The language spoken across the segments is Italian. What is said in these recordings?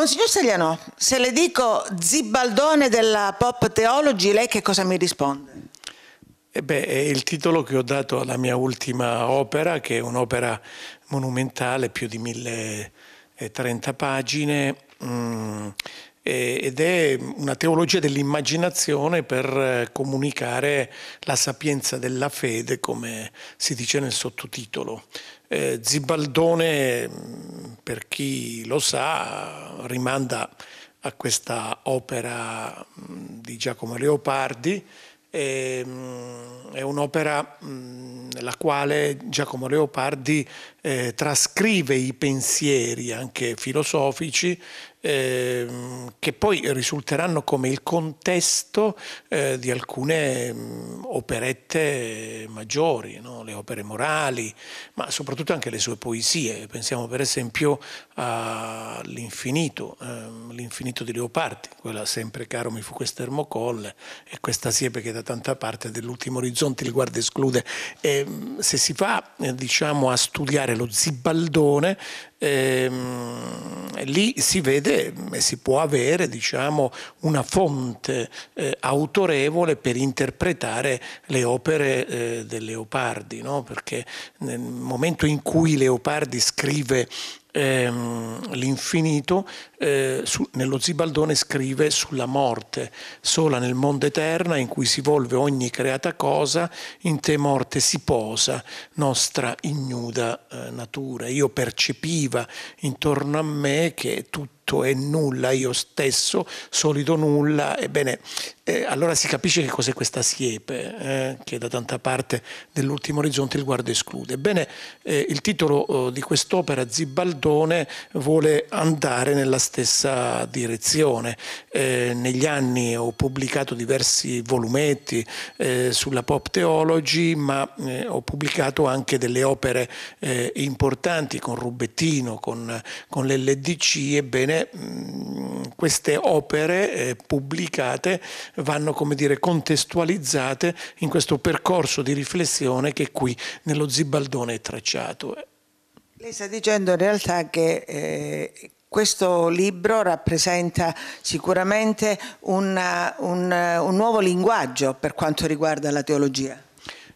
Monsignor Stagliano, se le dico Zibaldone della Pop Theology, lei che cosa mi risponde? Eh beh, è il titolo che ho dato alla mia ultima opera, che è un'opera monumentale, più di 1030 pagine, mm, ed è una teologia dell'immaginazione per eh, comunicare la sapienza della fede, come si dice nel sottotitolo. Eh, Zibaldone, per chi lo sa, rimanda a questa opera di Giacomo Leopardi, è un'opera nella quale Giacomo Leopardi eh, trascrive i pensieri anche filosofici eh, che poi risulteranno come il contesto eh, di alcune mh, mm, operette maggiori, no? le opere morali, ma soprattutto anche le sue poesie. Pensiamo per esempio all'infinito, ehm, l'infinito di Leopardi, quella sempre caro mi fu questo colle e questa siepe che da tanta parte dell'ultimo orizzonte il guarda esclude. E, ehm, se si va eh, diciamo, a studiare lo zibaldone ehm, lì si vede e si può avere diciamo, una fonte eh, autorevole per interpretare le opere eh, del Leopardi, no? perché nel momento in cui Leopardi scrive Ehm, l'infinito, eh, su, nello Zibaldone scrive sulla morte, sola nel mondo eterna in cui si volve ogni creata cosa, in te morte si posa, nostra ignuda eh, natura. Io percepivo collettiva intorno a me che tutti tutto e nulla io stesso, solido nulla, ebbene eh, allora si capisce che cos'è questa siepe eh, che da tanta parte dell'ultimo orizzonte il guardo esclude. Ebbene eh, il titolo oh, di quest'opera Zibaldone vuole andare nella stessa direzione. Eh, negli anni ho pubblicato diversi volumetti eh, sulla pop theology ma eh, ho pubblicato anche delle opere importanti con Rubettino, con, con l'LDC, ebbene queste, mh, queste opere eh, pubblicate vanno come dire, contestualizzate in questo percorso di riflessione che qui nello Zibaldone è tracciato. Lei sta dicendo in realtà che eh, questo libro rappresenta sicuramente una, un, un nuovo linguaggio per quanto riguarda la teologia.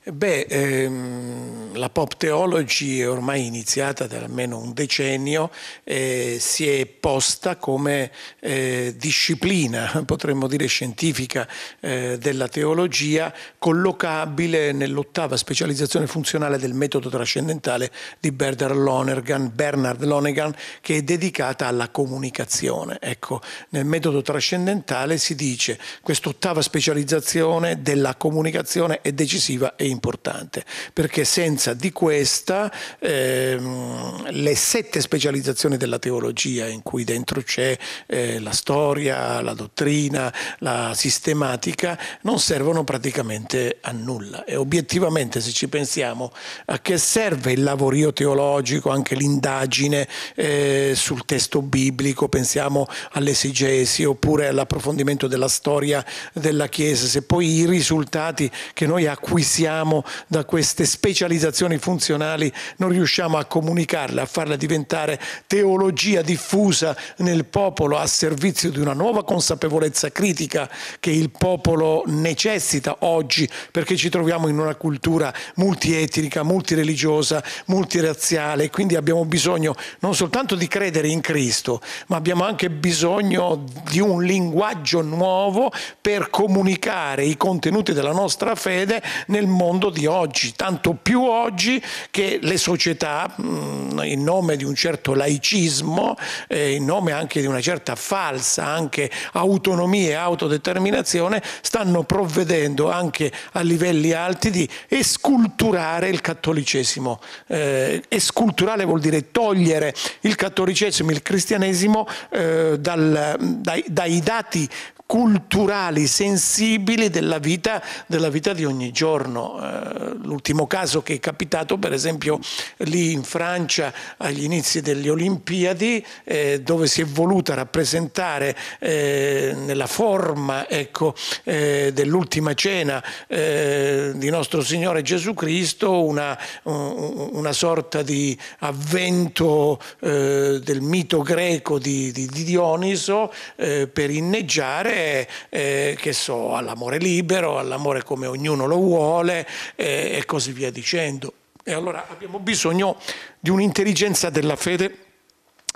Beh, ehm, la pop theology è ormai iniziata da almeno un decennio, eh, si è posta come eh, disciplina, potremmo dire scientifica, eh, della teologia, collocabile nell'ottava specializzazione funzionale del metodo trascendentale di Bernard Lonergan, Bernard Lonergan che è dedicata alla comunicazione. Ecco, nel metodo trascendentale si dice che quest'ottava specializzazione della comunicazione è decisiva e importante importante, perché senza di questa ehm, le sette specializzazioni della teologia in cui dentro c'è eh, la storia, la dottrina, la sistematica, non servono praticamente a nulla. E obiettivamente se ci pensiamo a che serve il lavorio teologico, anche l'indagine eh, sul testo biblico, pensiamo all'esegesi oppure all'approfondimento della storia della Chiesa, se poi i risultati che noi acquisiamo abbiamo da queste specializzazioni funzionali non riusciamo a comunicarle, a farla diventare teologia diffusa nel popolo a servizio di una nuova consapevolezza critica che il popolo necessita oggi perché ci troviamo in una cultura multietnica, multireligiosa, multiraziale, quindi abbiamo bisogno non soltanto di credere in Cristo, ma abbiamo anche bisogno di un linguaggio nuovo per comunicare i contenuti della nostra fede nel mondo mondo di oggi, tanto più oggi che le società, mm, in nome di un certo laicismo, eh, in nome anche di una certa falsa anche autonomia e autodeterminazione, stanno provvedendo anche a livelli alti di esculturare il cattolicesimo. Eh, esculturare vuol dire togliere il cattolicesimo, il cristianesimo eh, dal, dai, dai dati culturali, sensibili della vita, della vita di ogni giorno. Eh, l'ultimo caso che è capitato, per esempio, lì in Francia agli inizi delle Olimpiadi, eh, dove si è voluta rappresentare eh, nella forma ecco, dell'ultima cena di nostro Signore Gesù Cristo una, una sorta di avvento del mito greco di, di, di Dioniso per inneggiare all'amore, eh, eh, che so, all'amore libero, all'amore come ognuno lo vuole eh, e così via dicendo. E allora abbiamo bisogno di un'intelligenza della fede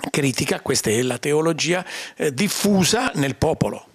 critica, questa è la teologia, eh, diffusa nel popolo.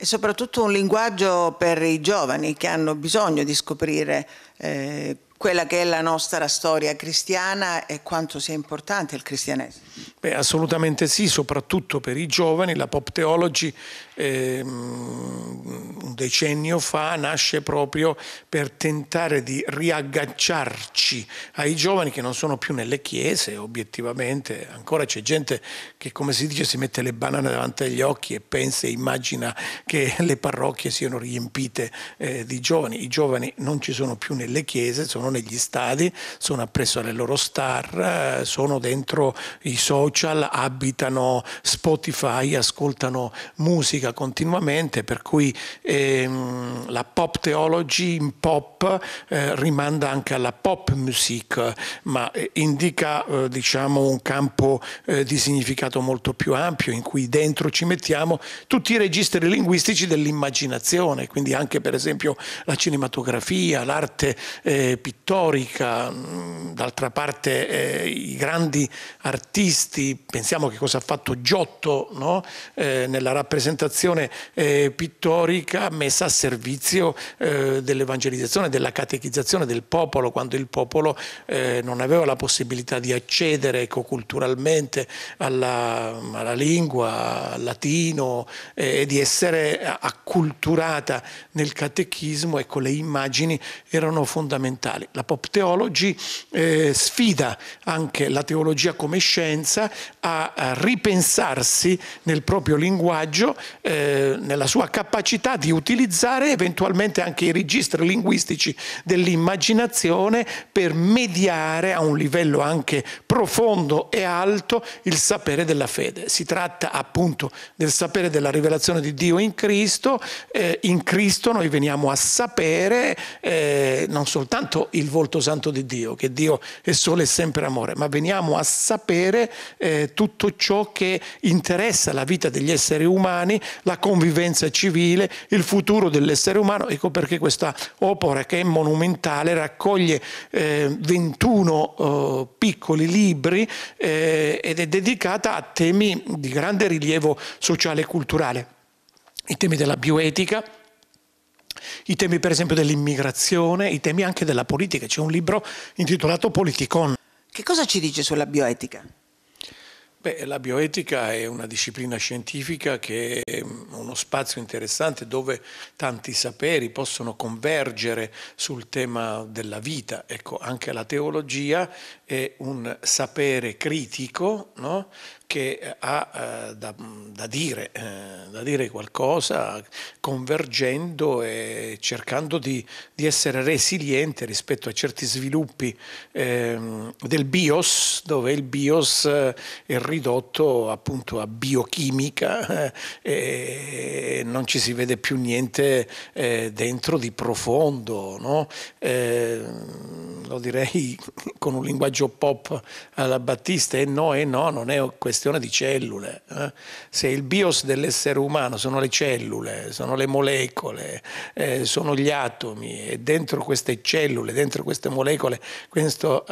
E soprattutto un linguaggio per i giovani che hanno bisogno di scoprire eh, quella che è la nostra storia cristiana e quanto sia importante il cristianesimo. Beh, assolutamente sì, soprattutto per i giovani. La pop theology Ehm, un decennio fa nasce proprio per tentare di riagganciarci ai giovani che non sono più nelle chiese, obiettivamente ancora c'è gente che come si dice si mette le banane davanti agli occhi e pensa e immagina che le parrocchie siano riempite eh, di giovani, i giovani non ci sono più nelle chiese, sono negli stadi, sono appresso alle loro star, eh, sono dentro i social, abitano Spotify, ascoltano musica, modifica continuamente, per cui ehm, la pop theology in pop eh, rimanda anche alla pop music, ma eh, indica eh, diciamo un campo eh, di significato molto più ampio in cui dentro ci mettiamo tutti i registri linguistici dell'immaginazione, quindi anche per esempio la cinematografia, l'arte eh, pittorica, mm, d'altra parte eh, i grandi artisti, pensiamo che cosa ha fatto Giotto no? nella rappresentazione manifestazione eh, pittorica messa a servizio eh, dell'evangelizzazione, della catechizzazione del popolo, quando il popolo eh, non aveva la possibilità di accedere ecco, culturalmente alla, alla lingua, al latino eh, e di essere acculturata nel catechismo, ecco le immagini erano fondamentali. La pop theology eh, sfida anche la teologia come scienza a, a ripensarsi nel proprio linguaggio eh, nella sua capacità di utilizzare eventualmente anche i registri linguistici dell'immaginazione per mediare a un livello anche profondo e alto il sapere della fede. Si tratta appunto del sapere della rivelazione di Dio in Cristo, eh, in Cristo noi veniamo a sapere eh, non soltanto il volto santo di Dio, che Dio è solo e sempre amore, ma veniamo a sapere eh, tutto ciò che interessa la vita degli esseri umani la convivenza civile, il futuro dell'essere umano. Ecco perché questa opera che è monumentale raccoglie eh, 21 eh, piccoli libri eh, ed è dedicata a temi di grande rilievo sociale e culturale. I temi della bioetica, i temi per esempio dell'immigrazione, i temi anche della politica. C'è un libro intitolato Politicon. Che cosa ci dice sulla bioetica? Beh, la bioetica è una disciplina scientifica che è mm, uno spazio interessante dove tanti saperi possono convergere sul tema della vita. Ecco, anche la teologia è un sapere critico no? che eh, ha eh, da, mm, da, dire, eh, da, dire, qualcosa convergendo e cercando di, di essere resiliente rispetto a certi sviluppi eh, del bios, dove il bios, eh, è il rischio ridotto appunto a biochimica eh, e non ci si vede più niente eh, dentro di profondo, no? Eh, lo direi con un linguaggio pop alla Battista, e no, e no, non è questione di cellule. Se il bios dell'essere umano sono le cellule, sono le molecole, sono gli atomi e dentro queste cellule, dentro queste molecole, questo,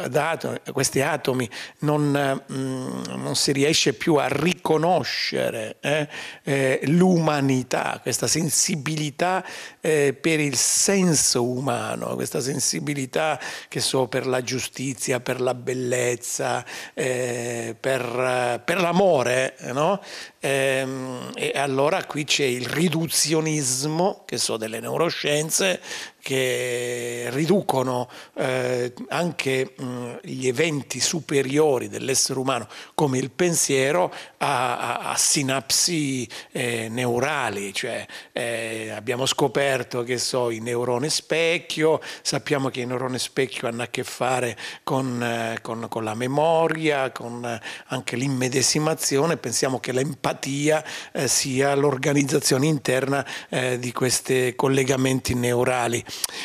questi atomi non, mm, non si si riesce più a riconoscere eh, eh, l'umanità, questa sensibilità eh, per il senso umano, questa sensibilità che so per la giustizia, per la bellezza, eh, per, per, l'amore, no? Ehm, e allora qui c'è il riduzionismo, che so, delle neuroscienze, che riducono eh, anche mh, mm, gli eventi superiori dell'essere umano, come il pensiero, a, a, a sinapsi eh, neurali. Cioè, eh, abbiamo scoperto che so, i neuroni specchio, sappiamo che i neuroni specchio hanno a che fare con, eh, con, con la memoria, con eh, anche l'immedesimazione, pensiamo che l'empatia eh, sia l'organizzazione interna di questi collegamenti neurali.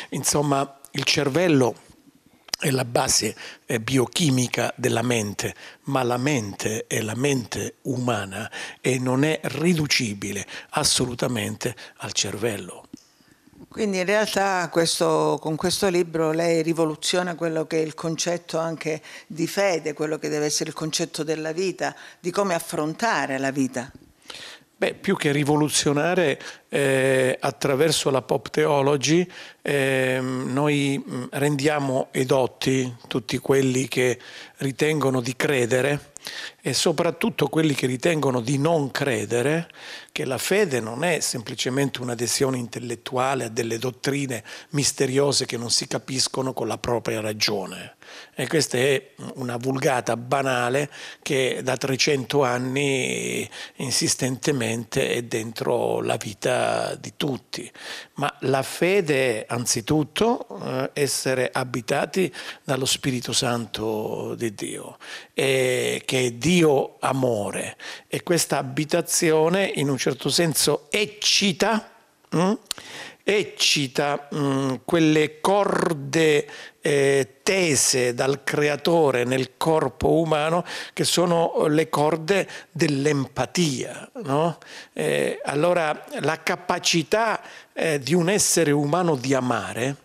Insomma, il cervello è la base eh, biochimica della mente, ma la mente è la mente umana e non è riducibile assolutamente al cervello. Quindi in realtà questo, con questo libro lei rivoluziona quello che è il concetto anche di fede, quello che deve essere il concetto della vita, di come affrontare la vita. Beh, più che rivoluzionare eh, attraverso la pop theology, eh, noi mm, rendiamo edotti tutti quelli che ritengono di credere e soprattutto quelli che ritengono di non credere che la fede non è semplicemente un'adesione intellettuale a delle dottrine misteriose che non si capiscono con la propria ragione. E questa è una vulgata banale che da 300 anni insistentemente è dentro la vita di tutti. Ma la fede, è anzitutto, eh, essere abitati dallo Spirito Santo di Dio, che è Dio amore. E questa abitazione in un certo senso eccita. Mh? Hm, eccita mh, mm, quelle corde eh, tese dal creatore nel corpo umano che sono le corde dell'empatia. No? Eh, allora la capacità eh, di un essere umano di amare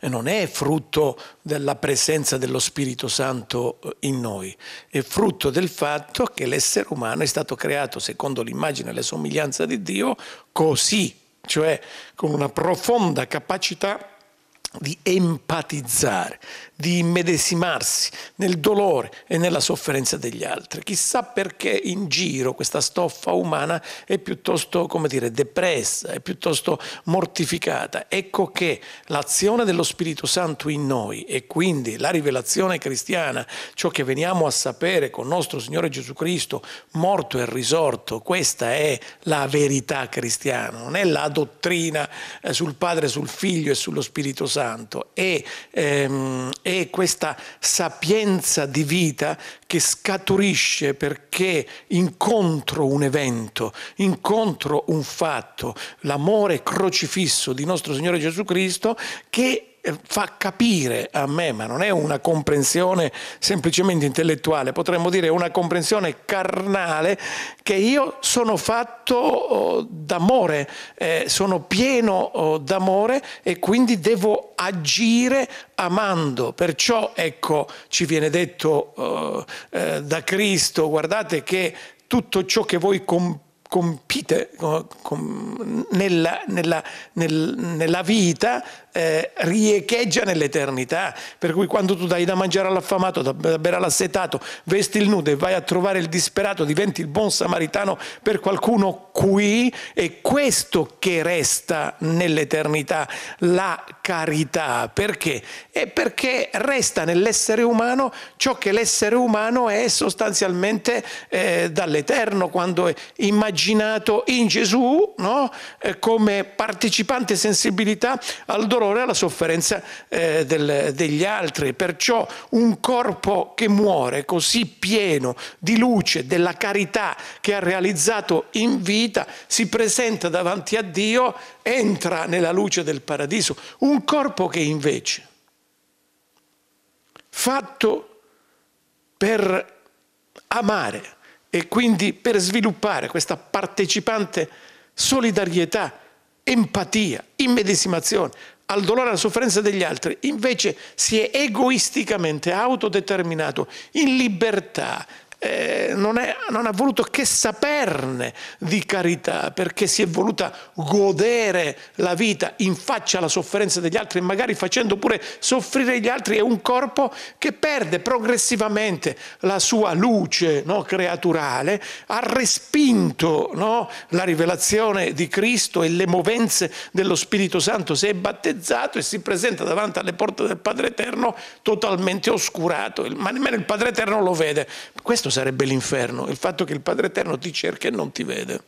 eh, non è frutto della presenza dello Spirito Santo eh, in noi, è frutto del fatto che l'essere umano è stato creato secondo l'immagine e la somiglianza di Dio così cioè con una profonda capacità di empatizzare, di immedesimarsi nel dolore e nella sofferenza degli altri. Chissà perché in giro questa stoffa umana è piuttosto, come dire, depressa, è piuttosto mortificata. Ecco che l'azione dello Spirito Santo in noi e quindi la rivelazione cristiana, ciò che veniamo a sapere con nostro Signore Gesù Cristo, morto e risorto, questa è la verità cristiana, non è la dottrina eh, sul Padre, sul Figlio e sullo Spirito Santo Santo e, ehm, e questa sapienza di vita che scaturisce perché incontro un evento, incontro un fatto, l'amore crocifisso di nostro Signore Gesù Cristo che eh, fa capire a me, ma non è una comprensione semplicemente intellettuale, potremmo dire una comprensione carnale, che io sono fatto oh, d'amore, eh, sono pieno oh, d'amore e quindi devo agire amando. Perciò, ecco, ci viene detto oh, eh, da Cristo, guardate che tutto ciò che voi comprate, compite nella, nella, nel, nella, vita eh, riecheggia nell'eternità. Per cui quando tu dai da mangiare all'affamato, da bere all'assetato, vesti il nudo e vai a trovare il disperato, diventi il buon samaritano per qualcuno qui, è questo che resta nell'eternità, la carità. Perché? È perché resta nell'essere umano ciò che l'essere umano è sostanzialmente eh, dall'eterno, quando è immaginato in Gesù no? eh, come partecipante sensibilità al dolore dolore alla sofferenza eh, del, degli altri. Perciò un corpo che muore così pieno di luce, della carità che ha realizzato in vita, si presenta davanti a Dio, entra nella luce del paradiso. Un corpo che invece, fatto per amare e quindi per sviluppare questa partecipante solidarietà, empatia, immedesimazione, al dolore e alla sofferenza degli altri, invece si è egoisticamente autodeterminato in libertà eh, non, è, non ha voluto che saperne di carità, perché si è voluta godere la vita in faccia alla sofferenza degli altri, e magari facendo pure soffrire gli altri. È un corpo che perde progressivamente la sua luce no, creaturale, ha respinto no, la rivelazione di Cristo e le movenze dello Spirito Santo, si è battezzato e si presenta davanti alle porte del Padre Eterno totalmente oscurato, ma nemmeno il Padre Eterno lo vede. Questo sarebbe l'inferno, il fatto che il Padre Eterno ti cerca e non ti vede.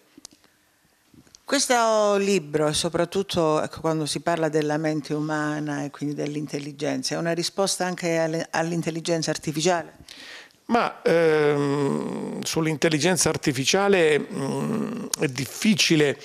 Questo libro, soprattutto ecco, quando si parla della mente umana e quindi dell'intelligenza, è una risposta anche all'intelligenza artificiale? Ma ehm, sull'intelligenza artificiale mh, mm, è difficile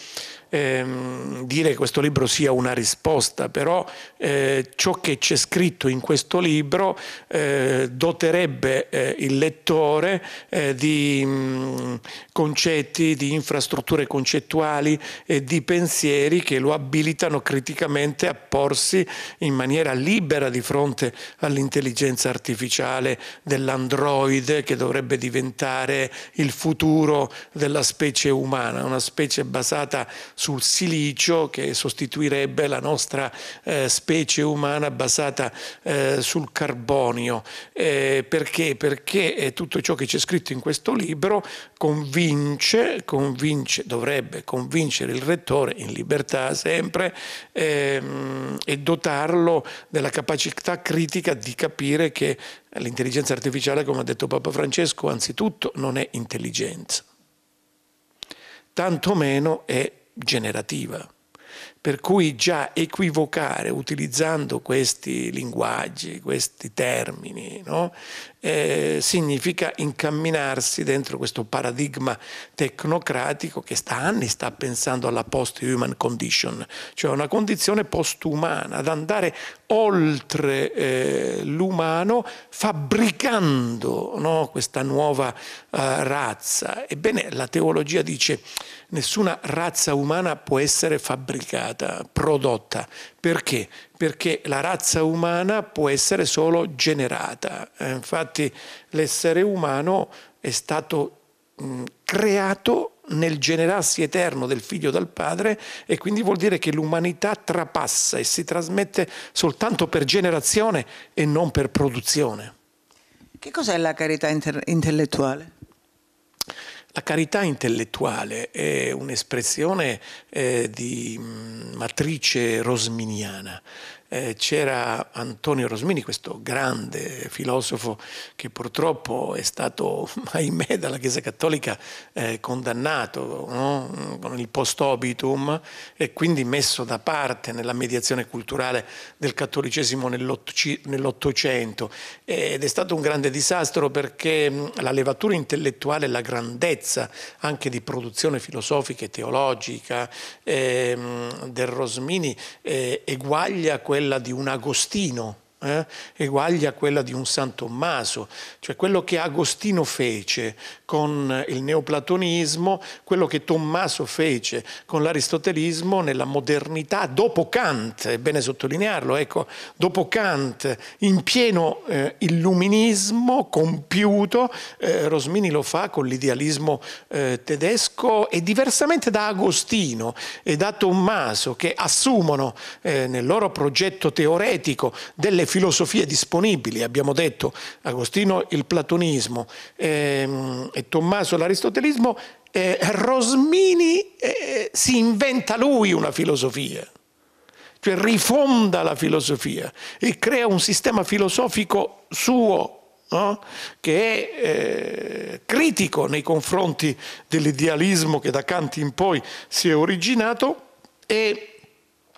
ehm, dire che questo libro sia una risposta, però eh, ciò che c'è scritto in questo libro eh, doterebbe eh, il lettore eh, di mh, mm, concetti, di infrastrutture concettuali e di pensieri che lo abilitano criticamente a porsi in maniera libera di fronte all'intelligenza artificiale dell'android che dovrebbe diventare il futuro della specie umana, una specie basata sul silicio che sostituirebbe la nostra eh, specie umana basata eh, sul carbonio. Eh, perché? Perché eh, tutto ciò che c'è scritto in questo libro convince, convince dovrebbe convincere il rettore, in libertà sempre, ehm, e dotarlo della capacità critica di capire che l'intelligenza artificiale, come ha detto Papa Francesco, anzitutto non è intelligenza, tantomeno è generativa. Per cui già equivocare utilizzando questi linguaggi, questi termini, no? eh, significa incamminarsi dentro questo paradigma tecnocratico che sta anni sta pensando alla post-human condition, cioè una condizione post-umana, ad andare oltre eh, l'umano fabbricando no, questa nuova eh, razza. Ebbene, la teologia dice nessuna razza umana può essere fabbricata, prodotta. Perché? perché la razza umana può essere solo generata. Eh. Infatti l'essere umano è stato mh, creato nel generarsi eterno del figlio dal padre e quindi vuol dire che l'umanità trapassa e si trasmette soltanto per generazione e non per produzione. Che cos'è la carità inter- intellettuale? La carità intellettuale è un'espressione eh, di mm, matrice rosminiana, eh, c'era Antonio Rosmini, questo grande filosofo che purtroppo è stato, ahimè, dalla Chiesa Cattolica eh, condannato no? con il post obitum e quindi messo da parte nella mediazione culturale del cattolicesimo nell'Ottocento ed è stato un grande disastro perché mm, la levatura intellettuale, la grandezza anche di produzione filosofica e teologica eh, del Rosmini eh, eguaglia quella quella di un Agostino eh, eguagli a quella di un San Tommaso, cioè quello che Agostino fece con il neoplatonismo, quello che Tommaso fece con l'aristotelismo nella modernità dopo Kant, è bene sottolinearlo, ecco, dopo Kant in pieno eh, illuminismo compiuto, eh, Rosmini lo fa con l'idealismo eh, tedesco e diversamente da Agostino e da Tommaso che assumono eh, nel loro progetto teoretico delle filosofie disponibili, abbiamo detto Agostino il platonismo ehm, e Tommaso l'aristotelismo, eh, Rosmini eh, si inventa lui una filosofia, cioè rifonda la filosofia e crea un sistema filosofico suo No? che è eh, critico nei confronti dell'idealismo che da Kant in poi si è originato e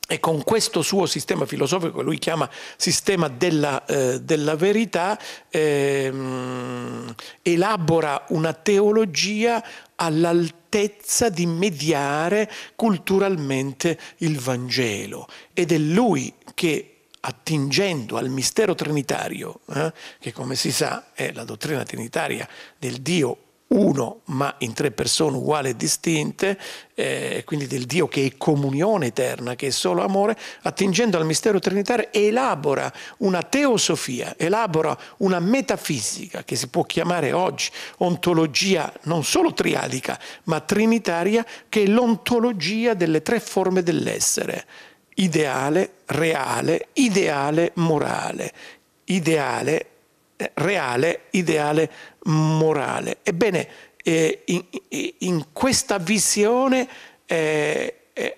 e con questo suo sistema filosofico che lui chiama sistema della, eh, della verità ehm, elabora una teologia all'altezza di mediare culturalmente il Vangelo ed è lui che attingendo al mistero trinitario, eh, che come si sa è la dottrina trinitaria del Dio uno ma in tre persone uguali e distinte, eh, quindi del Dio che è comunione eterna, che è solo amore, attingendo al mistero trinitario elabora una teosofia, elabora una metafisica che si può chiamare oggi ontologia non solo triadica ma trinitaria, che è l'ontologia delle tre forme dell'essere, ideale, reale, ideale, morale, ideale, reale, ideale, morale. Ebbene, eh, in, in, questa visione eh, eh,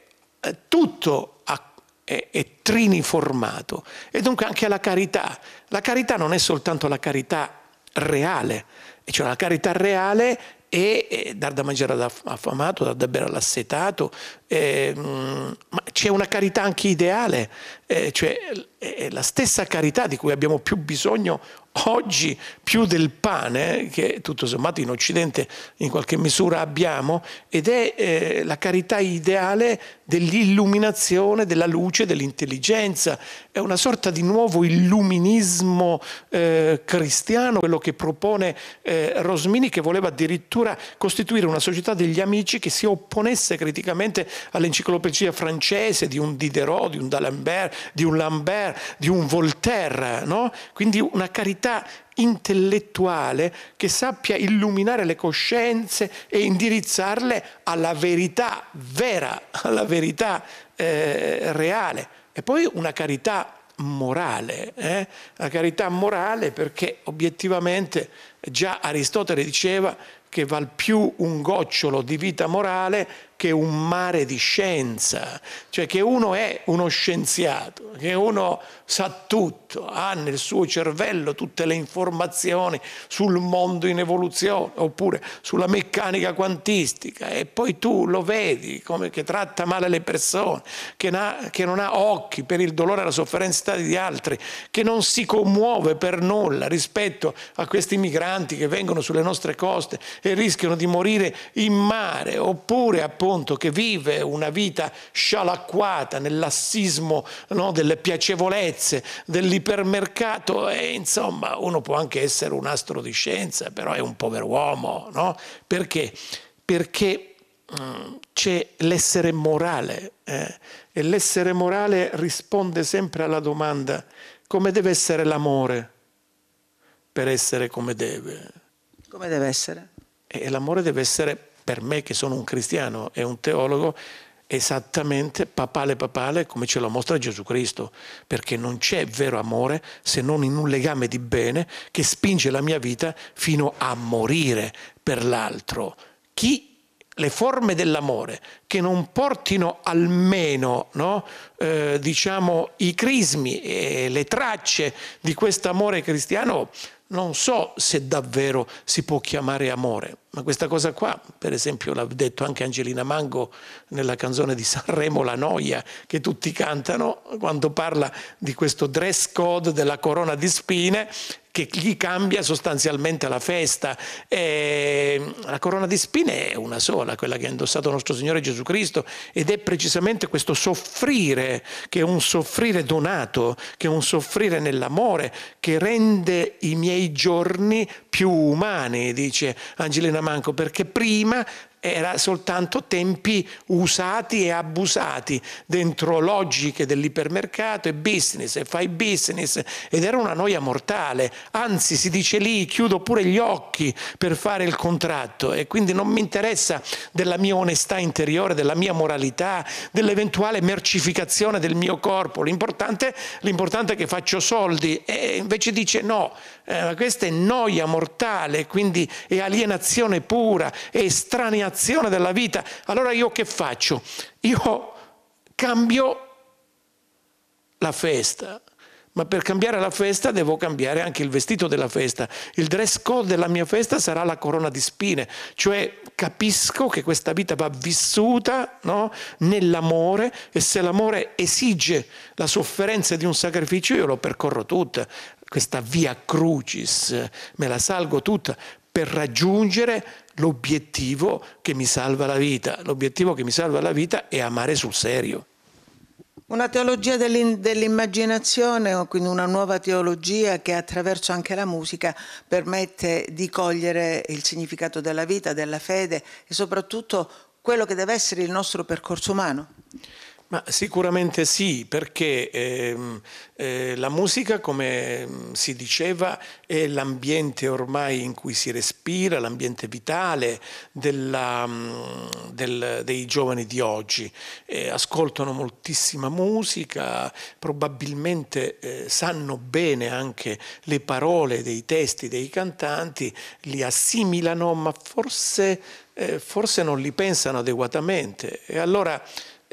tutto ha, è, è triniformato e dunque anche la carità. La carità non è soltanto la carità reale, cioè la carità reale è dar da mangiare all'affamato, dar da bere all'assetato, Ehm, ma c'è una carità anche ideale, eh, cioè è la stessa carità di cui abbiamo più bisogno oggi, più del pane, eh, che tutto sommato in Occidente in qualche misura abbiamo, ed è eh, la carità ideale dell'illuminazione, della luce, dell'intelligenza, è una sorta di nuovo illuminismo eh, cristiano, quello che propone eh, Rosmini, che voleva addirittura costituire una società degli amici che si opponesse criticamente all'enciclopedia francese di un Diderot, di un D'Alembert, di un Lambert, di un Voltaire, no? quindi una carità intellettuale che sappia illuminare le coscienze e indirizzarle alla verità vera, alla verità eh, reale. E poi una carità morale, eh? la carità morale perché obiettivamente già Aristotele diceva che val più un gocciolo di vita morale che un mare di scienza, cioè che uno è uno scienziato, che uno sa tutto, ha nel suo cervello tutte le informazioni sul mondo in evoluzione oppure sulla meccanica quantistica e poi tu lo vedi come che tratta male le persone, che, na, che non ha occhi per il dolore e la sofferenza di altri, che non si commuove per nulla rispetto a questi migranti che vengono sulle nostre coste e rischiano di morire in mare oppure appunto conto che vive una vita scialacquata nell'assismo no, delle piacevolezze, dell'ipermercato, e insomma uno può anche essere un astro di scienza, però è un povero uomo, no? Perché? Perché mm, c'è l'essere morale eh? e l'essere morale risponde sempre alla domanda come deve essere l'amore per essere come deve. Come deve essere? E l'amore deve essere per me che sono un cristiano e un teologo, esattamente papale papale come ce lo mostra Gesù Cristo, perché non c'è vero amore se non in un legame di bene che spinge la mia vita fino a morire per l'altro. Chi le forme dell'amore che non portino almeno no, eh, diciamo, i crismi e le tracce di questo amore cristiano non so se davvero si può chiamare amore, ma questa cosa qua, per esempio, l'ha detto anche Angelina Mango nella canzone di Sanremo La Noia, che tutti cantano quando parla di questo dress code della corona di spine che gli cambia sostanzialmente la festa. E la corona di spine è una sola, quella che ha indossato nostro Signore Gesù Cristo ed è precisamente questo soffrire, che è un soffrire donato, che è un soffrire nell'amore, che rende i miei giorni più umani, dice Angelina Manco, perché prima era soltanto tempi usati e abusati dentro logiche dell'ipermercato e business e fai business ed era una noia mortale, anzi si dice lì chiudo pure gli occhi per fare il contratto e quindi non mi interessa della mia onestà interiore, della mia moralità, dell'eventuale mercificazione del mio corpo, l'importante, è che faccio soldi e invece dice no, eh, questa è noia mortale, quindi è alienazione pura, è estraneazione destinazione della vita, allora io che faccio? Io cambio la festa, ma per cambiare la festa devo cambiare anche il vestito della festa. Il dress code della mia festa sarà la corona di spine, cioè capisco che questa vita va vissuta no? nell'amore e se l'amore esige la sofferenza di un sacrificio io lo percorro tutta, questa via crucis, me la salgo tutta per raggiungere l'obiettivo che mi salva la vita. L'obiettivo che mi salva la vita è amare sul serio. Una teologia dell'immaginazione, quindi una nuova teologia che attraverso anche la musica permette di cogliere il significato della vita, della fede e soprattutto quello che deve essere il nostro percorso umano. Ma sicuramente sì, perché ehm, eh, la musica, come mm, si diceva, è l'ambiente ormai in cui si respira, l'ambiente vitale della, mm, del, dei giovani di oggi. Eh, ascoltano moltissima musica, probabilmente eh, sanno bene anche le parole dei testi dei cantanti, li assimilano, ma forse, eh, forse non li pensano adeguatamente. E allora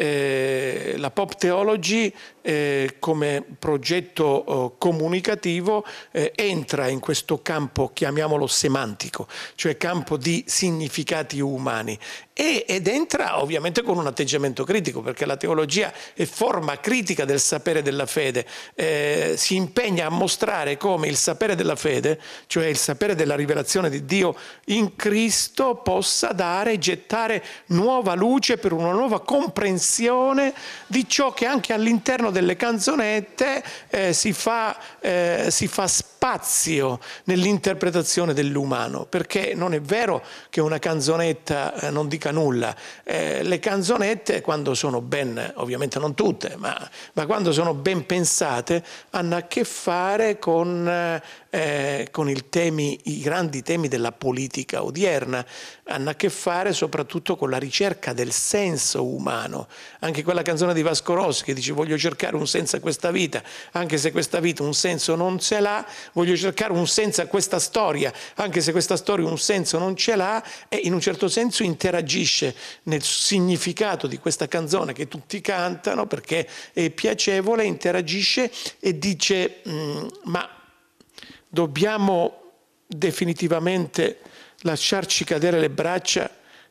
eh, la pop theology eh, come progetto eh, comunicativo eh, entra in questo campo, chiamiamolo semantico, cioè campo di significati umani e, ed entra ovviamente con un atteggiamento critico perché la teologia è forma critica del sapere della fede, eh, si impegna a mostrare come il sapere della fede, cioè il sapere della rivelazione di Dio in Cristo possa dare, gettare nuova luce per una nuova comprensione di ciò che anche all'interno delle canzonette eh, si, fa, eh, si fa spazio spazio nell'interpretazione dell'umano, perché non è vero che una canzonetta eh, non dica nulla, eh, le canzonette quando sono ben, ovviamente non tutte, ma, ma, quando sono ben pensate hanno a che fare con, eh, con temi, i grandi temi della politica odierna, hanno a che fare soprattutto con la ricerca del senso umano, anche quella canzone di Vasco Rossi che dice voglio cercare un senso a questa vita, anche se questa vita un senso non ce l'ha, voglio cercare un senso a questa storia, anche se questa storia un senso non ce l'ha e in un certo senso interagisce nel significato di questa canzone che tutti cantano perché è piacevole, interagisce e dice mm, ma dobbiamo definitivamente lasciarci cadere le braccia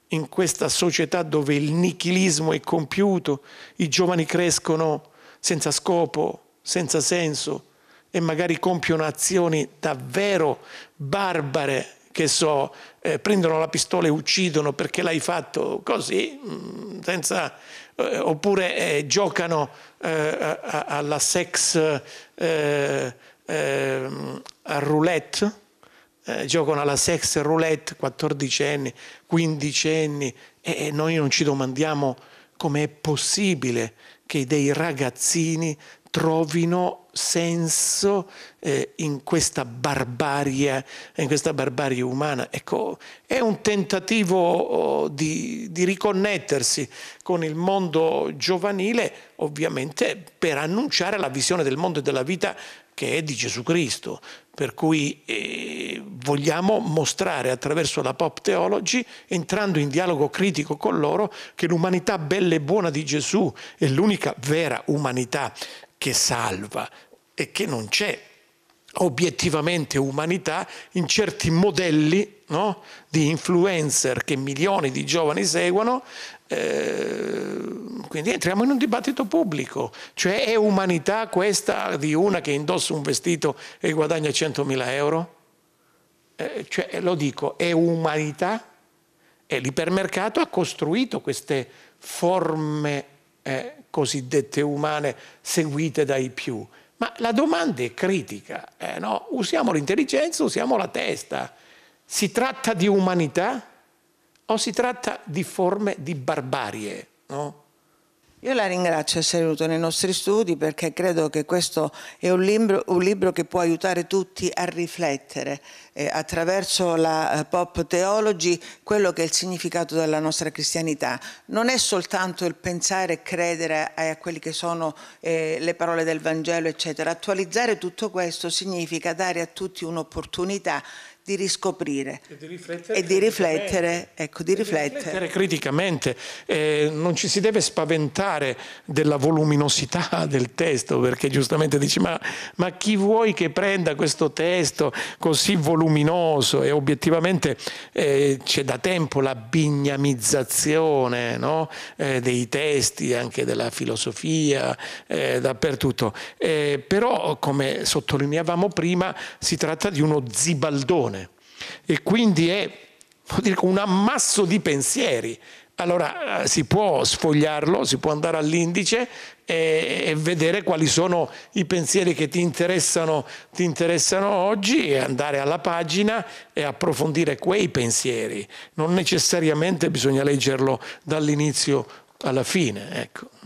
in questa società dove il nichilismo è compiuto, i giovani crescono senza scopo, senza senso, e magari compiono azioni davvero barbare, che so, eh, prendono la pistola e uccidono perché l'hai fatto così, mm, senza, eh, oppure eh, giocano eh, alla sex eh, eh, a roulette, giocano alla sex roulette 14 anni, 15 anni e noi non ci domandiamo come è possibile che dei ragazzini trovino senso eh, in, questa barbarie, in questa barbarie umana. Ecco, è un tentativo oh, di, di, riconnettersi con il mondo giovanile, ovviamente per annunciare la visione del mondo e della vita che è di Gesù Cristo, per cui eh, vogliamo mostrare attraverso la pop theology, entrando in dialogo critico con loro, che l'umanità bella e buona di Gesù è l'unica vera umanità che salva e che non c'è obiettivamente umanità in certi modelli no? di influencer che milioni di giovani seguono, eh, quindi entriamo in un dibattito pubblico, cioè è umanità questa di una che indossa un vestito e guadagna 100.000 euro? Eh, cioè, lo dico, è umanità? E l'ipermercato ha costruito queste forme eh, cosiddette umane seguite dai più. Ma la domanda è critica, eh, no? usiamo l'intelligenza, usiamo la testa. Si tratta di umanità o si tratta di forme di barbarie? No? Io la ringrazio di essere venuto nei nostri studi perché credo che questo è un libro, un libro che può aiutare tutti a riflettere eh, attraverso la eh, pop theology quello che è il significato della nostra cristianità. Non è soltanto il pensare e credere a, a quelle che sono eh, le parole del Vangelo, eccetera. Attualizzare tutto questo significa dare a tutti un'opportunità di riscoprire e di riflettere, e di riflettere, ecco, di riflettere. riflettere criticamente. Eh, non ci si deve spaventare della voluminosità del testo, perché giustamente dici ma, ma chi vuoi che prenda questo testo così voluminoso e obiettivamente eh, c'è da tempo la bignamizzazione no? eh, dei testi, anche della filosofia, eh, dappertutto. Eh, però, come sottolineavamo prima, si tratta di uno zibaldone e quindi è dire, un ammasso di pensieri. Allora eh, si può sfogliarlo, si può andare all'indice e, e vedere quali sono i pensieri che ti interessano, ti interessano oggi e andare alla pagina e approfondire quei pensieri. Non necessariamente bisogna leggerlo dall'inizio alla fine. Ecco.